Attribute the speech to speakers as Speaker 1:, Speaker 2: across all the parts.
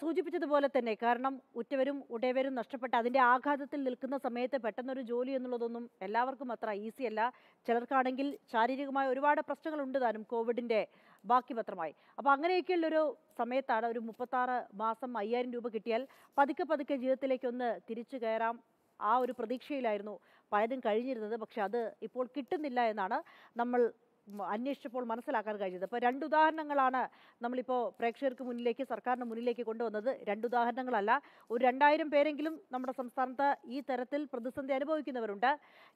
Speaker 1: സൂചിപ്പിച്ചതുപോലെ തന്നെ കാരണം ഉറ്റവരും ഉടയവരും നഷ്ടപ്പെട്ട അതിൻ്റെ ആഘാതത്തിൽ നിൽക്കുന്ന സമയത്ത് പെട്ടെന്നൊരു ജോലി എന്നുള്ളതൊന്നും എല്ലാവർക്കും അത്ര ഈസി അല്ല ചിലർക്കാണെങ്കിൽ ശാരീരികമായ ഒരുപാട് പ്രശ്നങ്ങളുണ്ട് താനും കോവിഡിൻ്റെ ബാക്കി പത്രമായി അപ്പോൾ അങ്ങനെയൊക്കെയുള്ളൊരു സമയത്താണ് ഒരു മുപ്പത്താറ് മാസം അയ്യായിരം രൂപ കിട്ടിയാൽ പതുക്കെ പതുക്കെ ജീവിതത്തിലേക്കൊന്ന് തിരിച്ചു കയറാം ആ ഒരു പ്രതീക്ഷയിലായിരുന്നു പലതും കഴിഞ്ഞിരുന്നത് പക്ഷെ അത് ഇപ്പോൾ കിട്ടുന്നില്ല എന്നാണ് നമ്മൾ അന്വേഷിച്ചപ്പോൾ മനസ്സിലാക്കാൻ കഴിഞ്ഞത് അപ്പോൾ രണ്ടുദാഹരണങ്ങളാണ് നമ്മളിപ്പോൾ പ്രേക്ഷകർക്ക് മുന്നിലേക്ക് സർക്കാരിന് മുന്നിലേക്ക് കൊണ്ടുവന്നത് രണ്ടുദാഹരണങ്ങളല്ല ഒരു രണ്ടായിരം പേരെങ്കിലും നമ്മുടെ സംസ്ഥാനത്ത് ഈ തരത്തിൽ പ്രതിസന്ധി അനുഭവിക്കുന്നവരുണ്ട്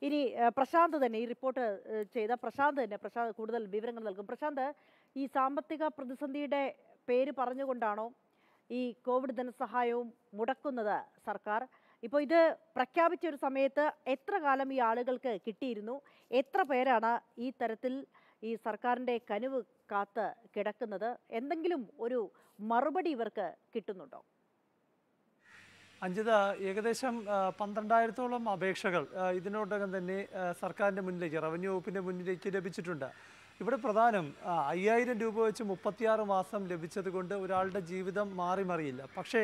Speaker 1: ഇനി പ്രശാന്ത് തന്നെ ഈ റിപ്പോർട്ട് ചെയ്ത പ്രശാന്ത് തന്നെ പ്രശാന്ത് കൂടുതൽ വിവരങ്ങൾ നൽകും പ്രശാന്ത് ഈ സാമ്പത്തിക പ്രതിസന്ധിയുടെ പേര് പറഞ്ഞുകൊണ്ടാണോ ഈ കോവിഡ് ധനസഹായവും മുടക്കുന്നത് സർക്കാർ ഇപ്പോൾ ഇത് പ്രഖ്യാപിച്ച ഒരു സമയത്ത് എത്ര കാലം ഈ ആളുകൾക്ക് കിട്ടിയിരുന്നു എത്ര പേരാണ് ഈ തരത്തിൽ ഈ സർക്കാരിൻ്റെ കനിവ് കാത്ത് കിടക്കുന്നത് എന്തെങ്കിലും ഒരു മറുപടി ഇവർക്ക് കിട്ടുന്നുണ്ടോ
Speaker 2: അഞ്ജിത ഏകദേശം പന്ത്രണ്ടായിരത്തോളം അപേക്ഷകൾ ഇതിനോടകം തന്നെ സർക്കാരിൻ്റെ മുന്നിലേക്ക് റവന്യൂ വകുപ്പിൻ്റെ മുന്നിലേക്ക് ലഭിച്ചിട്ടുണ്ട് ഇവിടെ പ്രധാനം അയ്യായിരം രൂപ വെച്ച് മുപ്പത്തിയാറ് മാസം ലഭിച്ചത് കൊണ്ട് ഒരാളുടെ ജീവിതം മാറി മറിയില്ല പക്ഷേ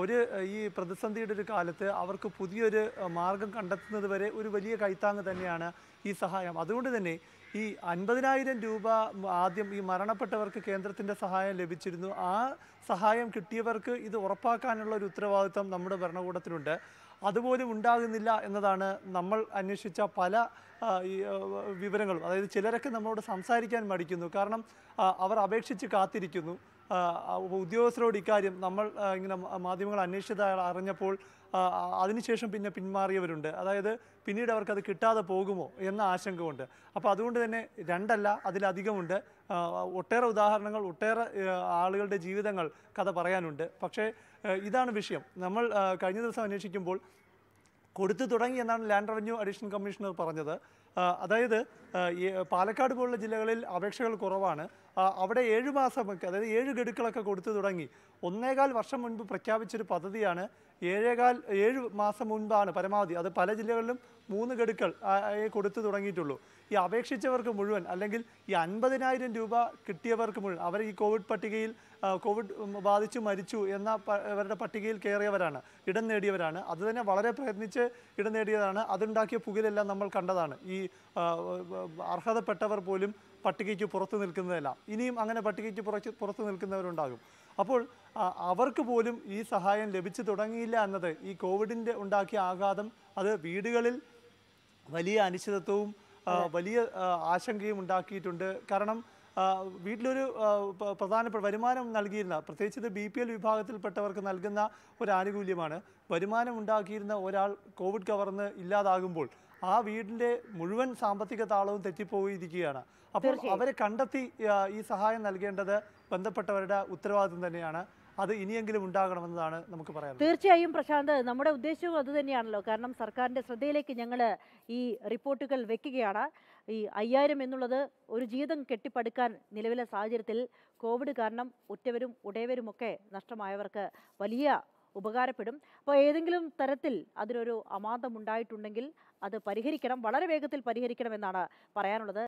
Speaker 2: ഒരു ഈ പ്രതിസന്ധിയുടെ ഒരു കാലത്ത് അവർക്ക് പുതിയൊരു മാർഗം കണ്ടെത്തുന്നത് വരെ ഒരു വലിയ കൈത്താങ് തന്നെയാണ് ഈ സഹായം അതുകൊണ്ട് തന്നെ ഈ അൻപതിനായിരം രൂപ ആദ്യം ഈ മരണപ്പെട്ടവർക്ക് കേന്ദ്രത്തിൻ്റെ സഹായം ലഭിച്ചിരുന്നു ആ സഹായം കിട്ടിയവർക്ക് ഇത് ഉറപ്പാക്കാനുള്ള ഒരു ഉത്തരവാദിത്വം നമ്മുടെ ഭരണകൂടത്തിനുണ്ട് അതുപോലും ഉണ്ടാകുന്നില്ല എന്നതാണ് നമ്മൾ അന്വേഷിച്ച പല വിവരങ്ങളും അതായത് ചിലരൊക്കെ നമ്മളോട് സംസാരിക്കാൻ മടിക്കുന്നു കാരണം അവർ അപേക്ഷിച്ച് കാത്തിരിക്കുന്നു ഉദ്യോഗസ്ഥരോട് ഇക്കാര്യം നമ്മൾ ഇങ്ങനെ മാധ്യമങ്ങൾ അന്വേഷിച്ചതായി അറിഞ്ഞപ്പോൾ അതിനുശേഷം പിന്നെ പിന്മാറിയവരുണ്ട് അതായത് പിന്നീട് അവർക്കത് കിട്ടാതെ പോകുമോ എന്ന ആശങ്ക ഉണ്ട് അപ്പോൾ അതുകൊണ്ട് തന്നെ രണ്ടല്ല അതിലധികമുണ്ട് ഒട്ടേറെ ഉദാഹരണങ്ങൾ ഒട്ടേറെ ആളുകളുടെ ജീവിതങ്ങൾ കഥ പറയാനുണ്ട് പക്ഷേ ഇതാണ് വിഷയം നമ്മൾ കഴിഞ്ഞ ദിവസം അന്വേഷിക്കുമ്പോൾ കൊടുത്തു തുടങ്ങി എന്നാണ് ലാൻഡ് റവന്യൂ അഡീഷണൽ കമ്മീഷണർ പറഞ്ഞത് അതായത് പാലക്കാട് പോലുള്ള ജില്ലകളിൽ അപേക്ഷകൾ കുറവാണ് അവിടെ ഏഴു മാസമൊക്കെ അതായത് ഏഴ് ഗഡുക്കളൊക്കെ കൊടുത്തു തുടങ്ങി ഒന്നേകാൽ വർഷം മുൻപ് പ്രഖ്യാപിച്ചൊരു പദ്ധതിയാണ് ഏഴേകാൽ ഏഴ് മാസം മുൻപാണ് പരമാവധി അത് പല ജില്ലകളിലും മൂന്ന് ഗഡുക്കൾ കൊടുത്തു തുടങ്ങിയിട്ടുള്ളൂ ഈ അപേക്ഷിച്ചവർക്ക് മുഴുവൻ അല്ലെങ്കിൽ ഈ അൻപതിനായിരം രൂപ കിട്ടിയവർക്ക് മുഴുവൻ അവർ ഈ കോവിഡ് പട്ടികയിൽ കോവിഡ് ബാധിച്ചു മരിച്ചു എന്ന അവരുടെ പട്ടികയിൽ കയറിയവരാണ് ഇടം നേടിയവരാണ് അതുതന്നെ വളരെ പ്രയത്നിച്ച് ഇടം നേടിയതാണ് അതുണ്ടാക്കിയ പുകയിലെല്ലാം നമ്മൾ കണ്ടതാണ് ഈ അർഹതപ്പെട്ടവർ പോലും പട്ടികയ്ക്ക് പുറത്തു നിൽക്കുന്നതല്ല ഇനിയും അങ്ങനെ പട്ടികയ്ക്ക് പുറത്ത് പുറത്തു നിൽക്കുന്നവരുണ്ടാകും അപ്പോൾ അവർക്ക് പോലും ഈ സഹായം ലഭിച്ചു തുടങ്ങിയില്ല എന്നത് ഈ കോവിഡിൻ്റെ ഉണ്ടാക്കിയ ആഘാതം അത് വീടുകളിൽ വലിയ അനിശ്ചിതത്വവും വലിയ ആശങ്കയും ഉണ്ടാക്കിയിട്ടുണ്ട് കാരണം വീട്ടിലൊരു പ്രധാനപ്പെട്ട വരുമാനം നൽകിയിരുന്ന പ്രത്യേകിച്ച് ഇത് ബി പി എൽ വിഭാഗത്തിൽപ്പെട്ടവർക്ക് നൽകുന്ന ഒരു ആനുകൂല്യമാണ് വരുമാനം ഉണ്ടാക്കിയിരുന്ന ഒരാൾ കോവിഡ് കവർന്ന് ഇല്ലാതാകുമ്പോൾ ആ വീടിന്റെ മുഴുവൻ സാമ്പത്തിക താളവും തെറ്റിപ്പോയിരിക്കുകയാണ് അപ്പോൾ അവരെ കണ്ടെത്തി ഈ സഹായം നൽകേണ്ടത് ബന്ധപ്പെട്ടവരുടെ ഉത്തരവാദിത്വം തന്നെയാണ് അത് ഇനിയെങ്കിലും ഉണ്ടാകണമെന്നതാണ് നമുക്ക് പറയാം
Speaker 1: തീർച്ചയായും പ്രശാന്ത് നമ്മുടെ ഉദ്ദേശവും അത് തന്നെയാണല്ലോ കാരണം സർക്കാരിൻ്റെ ശ്രദ്ധയിലേക്ക് ഞങ്ങൾ ഈ റിപ്പോർട്ടുകൾ വെക്കുകയാണ് ഈ അയ്യായിരം എന്നുള്ളത് ഒരു ജീവിതം കെട്ടിപ്പടുക്കാൻ നിലവിലെ സാഹചര്യത്തിൽ കോവിഡ് കാരണം ഉറ്റവരും ഉടയവരുമൊക്കെ നഷ്ടമായവർക്ക് വലിയ ഉപകാരപ്പെടും അപ്പോൾ ഏതെങ്കിലും തരത്തിൽ അതിനൊരു അമാന്തമുണ്ടായിട്ടുണ്ടെങ്കിൽ അത് പരിഹരിക്കണം വളരെ വേഗത്തിൽ പരിഹരിക്കണം എന്നാണ് പറയാനുള്ളത്